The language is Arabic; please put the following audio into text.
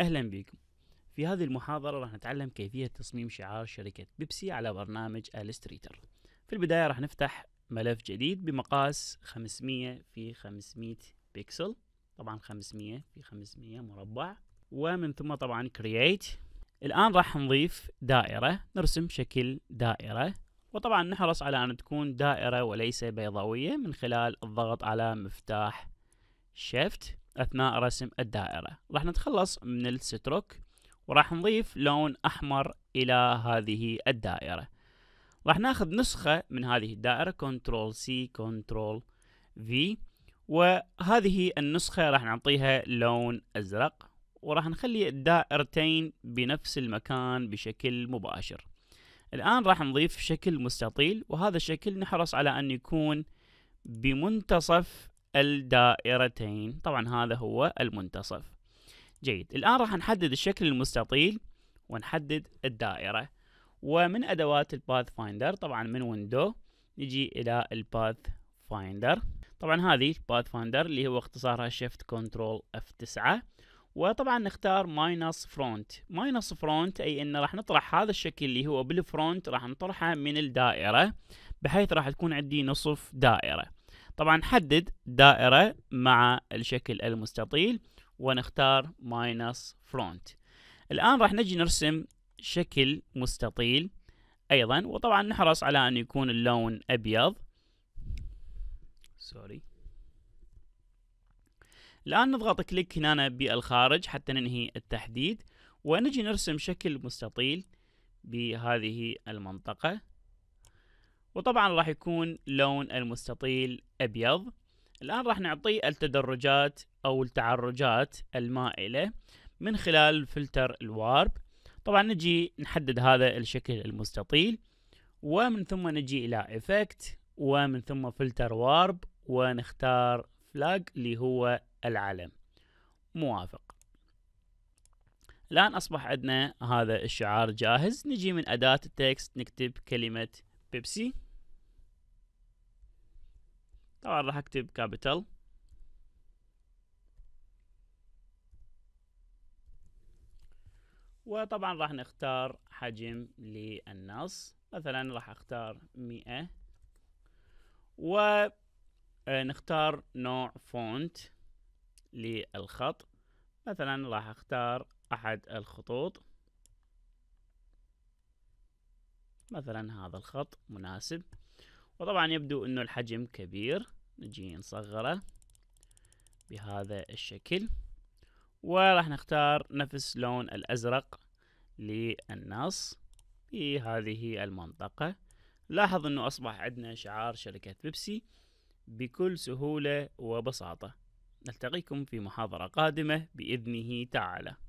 أهلا بكم في هذه المحاضرة راح نتعلم كيفية تصميم شعار شركة بيبسي على برنامج الستريتر في البداية راح نفتح ملف جديد بمقاس 500 في 500 بكسل طبعا 500 في 500 مربع ومن ثم طبعا كرييت الآن راح نضيف دائرة نرسم شكل دائرة وطبعا نحرص على أن تكون دائرة وليس بيضاوية من خلال الضغط على مفتاح شيفت أثناء رسم الدائرة راح نتخلص من الستروك وراح نضيف لون أحمر إلى هذه الدائرة راح ناخذ نسخة من هذه الدائرة Ctrl C Ctrl V وهذه النسخة راح نعطيها لون أزرق وراح نخلي الدائرتين بنفس المكان بشكل مباشر الآن راح نضيف شكل مستطيل وهذا الشكل نحرص على أن يكون بمنتصف الدائرتين طبعا هذا هو المنتصف جيد الآن راح نحدد الشكل المستطيل ونحدد الدائرة ومن أدوات الباث فايندر طبعا من ويندو نجي إلى الباث فايندر طبعا هذه الباث فايندر اللي هو اختصارها شيفت كنترول اف 9 وطبعا نختار ماينس فرونت ماينس فرونت اي ان راح نطرح هذا الشكل اللي هو بالفرونت راح نطرحه من الدائره بحيث راح تكون عندي نصف دائره طبعا نحدد دائرة مع الشكل المستطيل ونختار ماينس فرونت الآن راح نجي نرسم شكل مستطيل أيضا وطبعا نحرص على أن يكون اللون أبيض سوري الآن نضغط كليك هنا بالخارج حتى ننهي التحديد ونجي نرسم شكل مستطيل بهذه المنطقة وطبعا راح يكون لون المستطيل أبيض الآن راح نعطي التدرجات أو التعرجات المائلة من خلال فلتر الوارب طبعا نجي نحدد هذا الشكل المستطيل ومن ثم نجي إلى إفكت ومن ثم فلتر وارب ونختار فلاج اللي هو العلم موافق الآن أصبح عندنا هذا الشعار جاهز نجي من أداة التكست نكتب كلمة بيبسي طبعا راح اكتب كابيتال وطبعا راح نختار حجم للنص مثلا راح اختار مئة ونختار آه، نوع فونت للخط مثلا راح اختار احد الخطوط مثلا هذا الخط مناسب وطبعا يبدو انه الحجم كبير نجي نصغره بهذا الشكل وراح نختار نفس لون الأزرق للنص في هذه المنطقة لاحظ أنه أصبح عندنا شعار شركة بيبسي بكل سهولة وبساطة نلتقيكم في محاضرة قادمة بإذنه تعالى